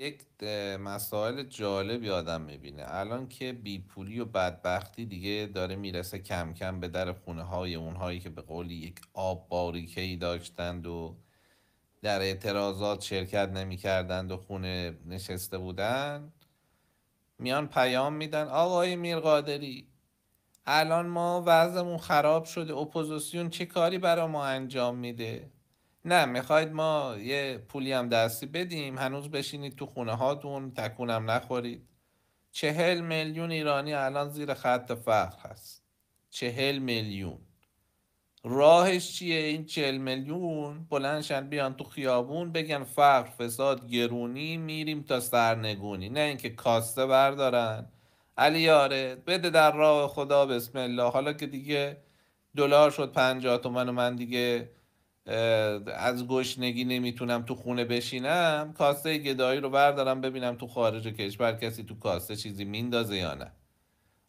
یک مسائل جالب آدم میبینه الان که بیپولی و بدبختی دیگه داره میرسه کم کم به در خونه های اونهایی که به قولی یک آب باریکه ای داشتند و در اعتراضات شرکت نمی و خونه نشسته بودند میان پیام میدن آقای میرقادری الان ما وضعمون خراب شده اپوزیسیون چه کاری برا ما انجام میده نه میخواید ما یه پولی هم دستی بدیم هنوز بشینید تو خونه هاتون تکونم نخورید چهل میلیون ایرانی الان زیر خط فقر هست چهل میلیون راهش چیه این چهل میلیون بلندشن بیان تو خیابون بگن فقر فساد گرونی میریم تا سرنگونی نه اینکه کاسته بردارن علی یاره بده در راه خدا بسم الله حالا که دیگه دلار شد پنجاه تومن و من دیگه از گشنگی نمیتونم تو خونه بشینم کاسه گدایی رو بردارم ببینم تو خارج کشور کسی تو کاسه چیزی میندازه یا نه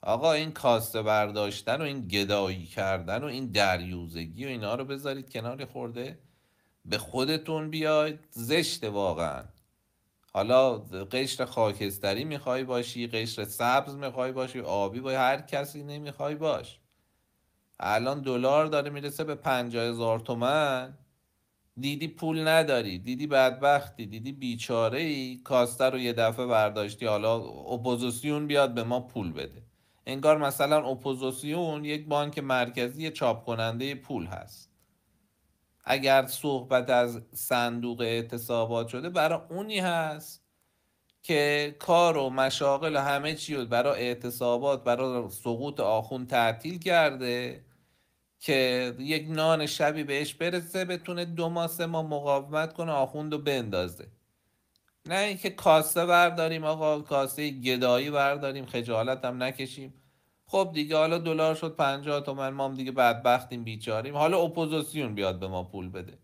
آقا این کاسته برداشتن و این گدایی کردن و این دریوزگی و اینا رو بذارید کنار خورده به خودتون بیاید زشت واقعا حالا قشر خاکستری میخوای باشی قشر سبز میخوای باشی آبی با هر کسی نمیخوای باش الان دلار داره میرسه به پنجاه هزار تومن دیدی پول نداری دیدی بدبختی دیدی بیچاره ای کاسته رو یه دفعه برداشتی حالا اپوزیسیون بیاد به ما پول بده انگار مثلا اپوزیسیون یک بانک مرکزی چاپ کننده پول هست اگر صحبت از صندوق اعتصابات شده برای اونی هست که کار و مشاغل و همه چی برای اعتصابات برای سقوط آخون تعطیل کرده که یک نان شبی بهش برسه بتونه دو ماه سه ما مقاومت کنه آخوند رو بندازه نه اینکه کاسه برداریم آقا کاسه گدایی برداریم خجالت هم نکشیم خب دیگه حالا دلار شد 50 تومن ما هم دیگه بدبختیم بیچاریم حالا اپوزیسیون بیاد به ما پول بده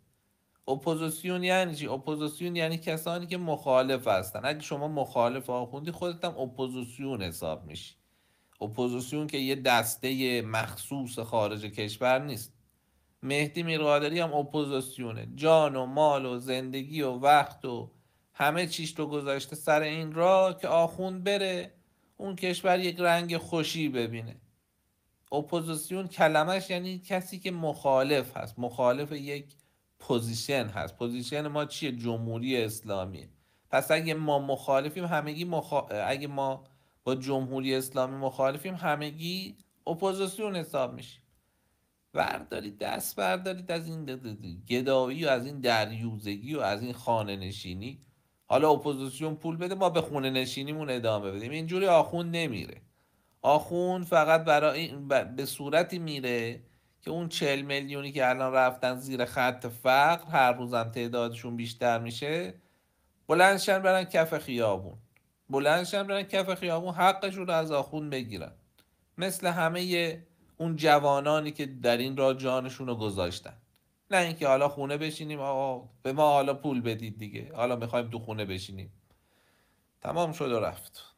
اپوزیسیون یعنی چی اپوزیسیون یعنی کسانی که مخالف هستن اگه شما مخالف آخوندی خودت هم اپوزیسیون حساب میشی اپوزیسیون که یه دسته مخصوص خارج کشور نیست مهدی میرقادری هم اپوزیسیونه جان و مال و زندگی و وقت و همه چیش تو گذاشته سر این را که آخوند بره اون کشور یک رنگ خوشی ببینه اپوزیسیون کلمش یعنی کسی که مخالف هست مخالف یک پوزیشن هست پوزیشن ما چیه جمهوری اسلامیه پس اگه ما مخالفیم همگی مخ... اگه ما با جمهوری اسلامی مخالفیم همگی اپوزیسیون حساب میشیم بردارید دست بردارید از این گدایی و از این دریوزگی و از این خانه نشینی حالا اپوزیسیون پول بده ما به خونه نشینیمون ادامه بدیم اینجوری آخون نمیره آخون فقط برای به صورتی میره که اون چل میلیونی که الان رفتن زیر خط فقر هر روزم تعدادشون بیشتر میشه بلندشن برن کف خیابون هم برن کف خیابون حقشون رو از آخون بگیرن مثل همه اون جوانانی که در این را جانشون رو گذاشتن نه اینکه حالا خونه بشینیم آقا به ما حالا پول بدید دیگه حالا میخوایم تو خونه بشینیم تمام شد و رفت